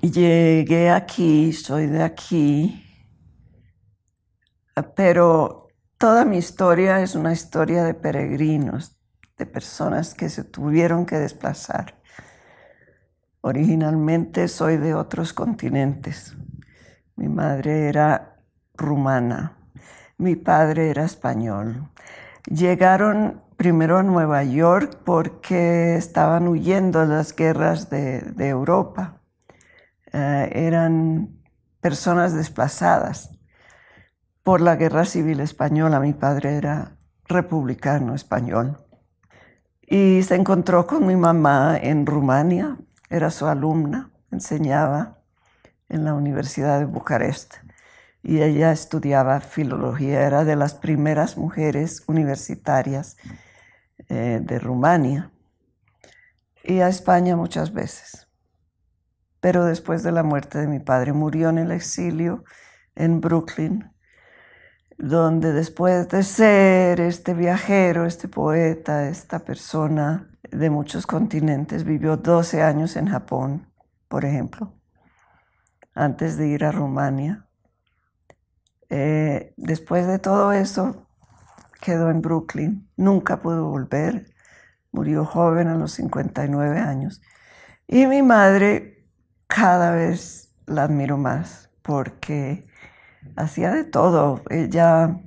llegué aquí, soy de aquí, ah, pero toda mi historia es una historia de peregrinos, de personas que se tuvieron que desplazar. Originalmente soy de otros continentes. Mi madre era rumana, mi padre era español. Llegaron primero a Nueva York porque estaban huyendo de las guerras de, Europa eh, eran personas desplazadas por la guerra civil española. Mi padre era republicano español. Y se encontró con mi mamá en Rumania, era su alumna, enseñaba en la Universidad de Bucarest y ella estudiaba filología, era de las primeras mujeres universitarias eh, de Rumania y a España muchas veces pero después de la muerte de mi padre murió en el exilio en Brooklyn, donde después de ser este viajero, este poeta, esta persona de muchos continentes, vivió 12 años en Japón, por ejemplo, antes de ir a Rumania. Eh, después de todo eso, quedó en Brooklyn, nunca pudo volver, murió joven a los 59 años. Y mi madre cada vez la admiro más porque hacía de todo. Ella,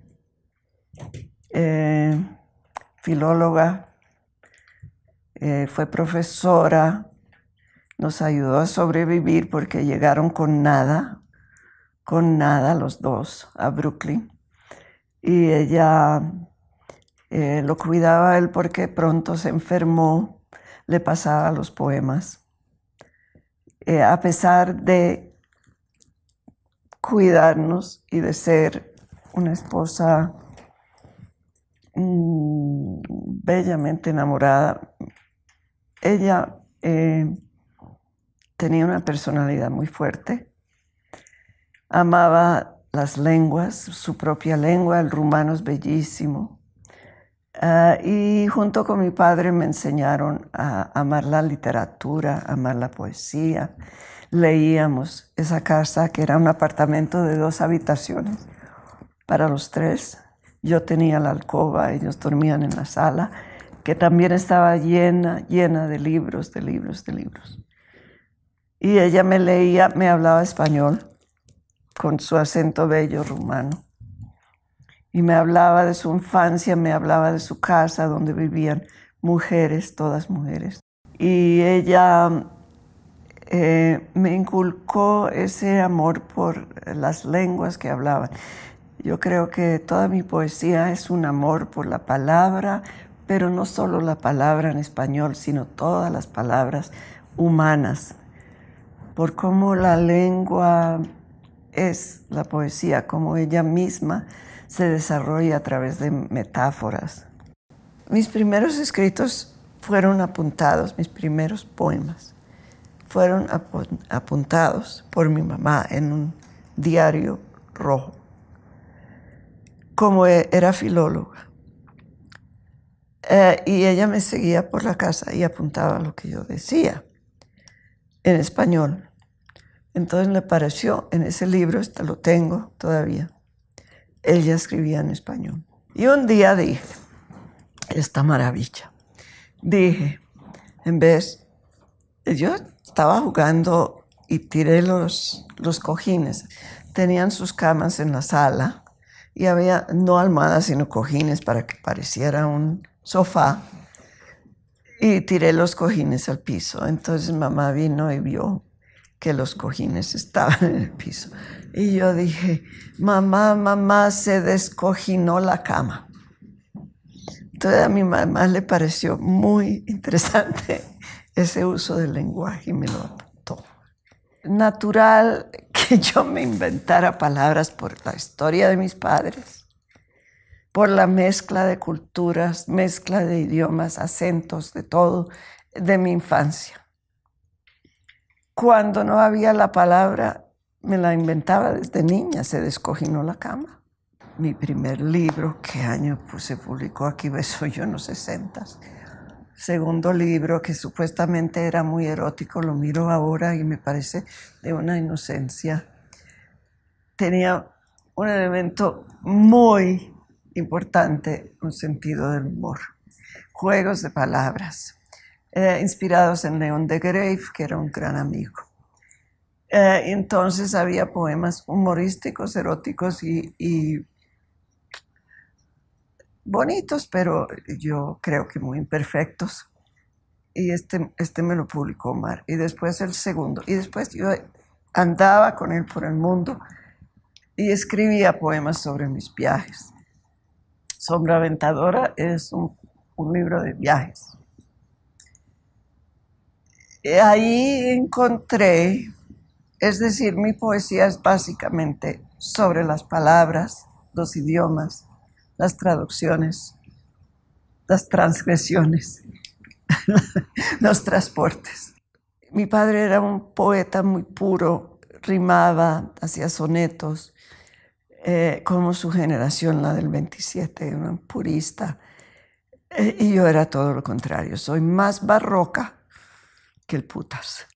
eh, filóloga, eh, fue profesora, nos ayudó a sobrevivir porque llegaron con nada, con nada los dos a Brooklyn. Y ella eh, lo cuidaba él porque pronto se enfermó, le pasaba los poemas eh, a pesar de cuidarnos y de ser una esposa mm, bellamente enamorada, ella eh, tenía una personalidad muy fuerte, amaba las lenguas, su propia lengua, el rumano es bellísimo, Ah, y junto con mi padre me enseñaron a amar la literatura, a amar la poesía. Leíamos esa casa que era un apartamento de dos habitaciones para los tres. Yo tenía la alcoba, ellos dormían en la sala, que también estaba llena, llena de libros, de libros, de libros. Y ella me leía, me hablaba español con su acento bello rumano y me hablaba de su infancia, me hablaba de su casa donde vivían mujeres, todas mujeres. Y ella eh, me inculcó ese amor por las lenguas que hablaban. Yo creo que toda mi poesía es un amor por la palabra, pero no solo la palabra en español, sino todas las palabras humanas, por cómo la lengua es la poesía, como ella misma se desarrolla a través de metáforas. Mis primeros escritos fueron apuntados, mis primeros poemas fueron apuntados por mi mamá en un diario rojo. Como e, era filóloga, eh, y ella me seguía por la casa y apuntaba lo que yo decía en español. Entonces me apareció en ese libro, hasta lo tengo todavía, ella escribía en español. Y un día dije, esta maravilla, dije, en vez, yo estaba jugando y tiré los, los cojines. Tenían sus camas en la sala y había no almohadas, sino cojines para que pareciera un sofá. Y tiré los cojines al piso. Entonces mamá vino y vio que los cojines estaban en el piso. Y yo dije, mamá, mamá, se descojinó la cama. Entonces a mi mamá le pareció muy interesante ese uso del lenguaje y me lo apuntó. Natural que yo me inventara palabras por la historia de mis padres, por la mezcla de culturas, mezcla de idiomas, acentos, de todo, de mi infancia. Cuando no había la palabra, me la inventaba desde niña, se descoginó la cama. Mi primer libro, ¿qué año pues, se publicó aquí? Beso yo en los 60. Segundo libro, que supuestamente era muy erótico, lo miro ahora y me parece de una inocencia. Tenía un elemento muy importante, un sentido del humor, juegos de palabras. Eh, inspirados en León de Grave, que era un gran amigo. Eh, entonces había poemas humorísticos, eróticos y, bonitos, pero yo creo que muy imperfectos. Y este, este me lo publicó Omar. Y después el segundo. Y después yo andaba con él por el mundo y escribía poemas sobre mis viajes. Sombra Aventadora es un, un libro de viajes. Eh, ahí encontré, es decir, mi poesía es básicamente sobre las palabras, los idiomas, las traducciones, las transgresiones, los transportes. Mi padre era un poeta muy puro, rimaba, hacía sonetos, eh, como su generación, la del 27, un purista. Eh, y yo era todo lo contrario, soy más barroca que el putas.